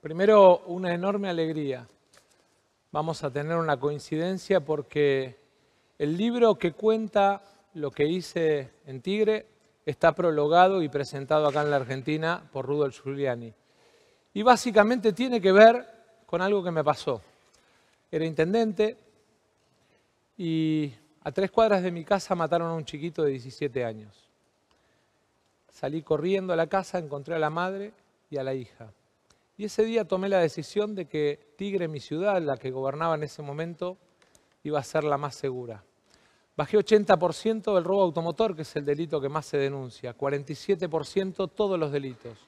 Primero, una enorme alegría. Vamos a tener una coincidencia porque el libro que cuenta lo que hice en Tigre está prologado y presentado acá en la Argentina por Rudolf Giuliani. Y básicamente tiene que ver con algo que me pasó. Era intendente y a tres cuadras de mi casa mataron a un chiquito de 17 años. Salí corriendo a la casa, encontré a la madre y a la hija. Y ese día tomé la decisión de que Tigre, mi ciudad, la que gobernaba en ese momento, iba a ser la más segura. Bajé 80% del robo automotor, que es el delito que más se denuncia, 47% todos los delitos.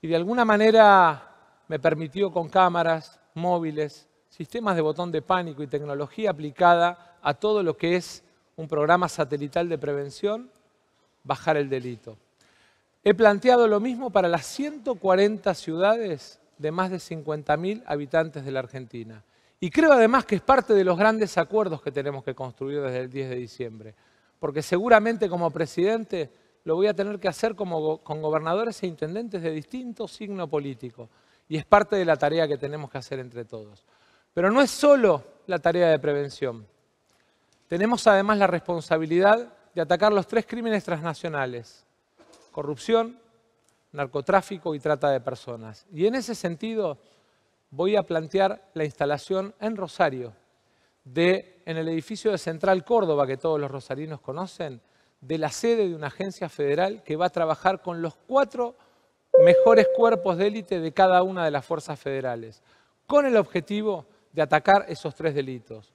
Y de alguna manera me permitió con cámaras, móviles, sistemas de botón de pánico y tecnología aplicada a todo lo que es un programa satelital de prevención, bajar el delito. He planteado lo mismo para las 140 ciudades de más de 50.000 habitantes de la Argentina. Y creo además que es parte de los grandes acuerdos que tenemos que construir desde el 10 de diciembre, porque seguramente como presidente lo voy a tener que hacer como, con gobernadores e intendentes de distinto signo político, y es parte de la tarea que tenemos que hacer entre todos. Pero no es solo la tarea de prevención, tenemos además la responsabilidad de atacar los tres crímenes transnacionales, corrupción, narcotráfico y trata de personas. Y en ese sentido voy a plantear la instalación en Rosario, de, en el edificio de Central Córdoba, que todos los rosarinos conocen, de la sede de una agencia federal que va a trabajar con los cuatro mejores cuerpos de élite de cada una de las fuerzas federales, con el objetivo de atacar esos tres delitos.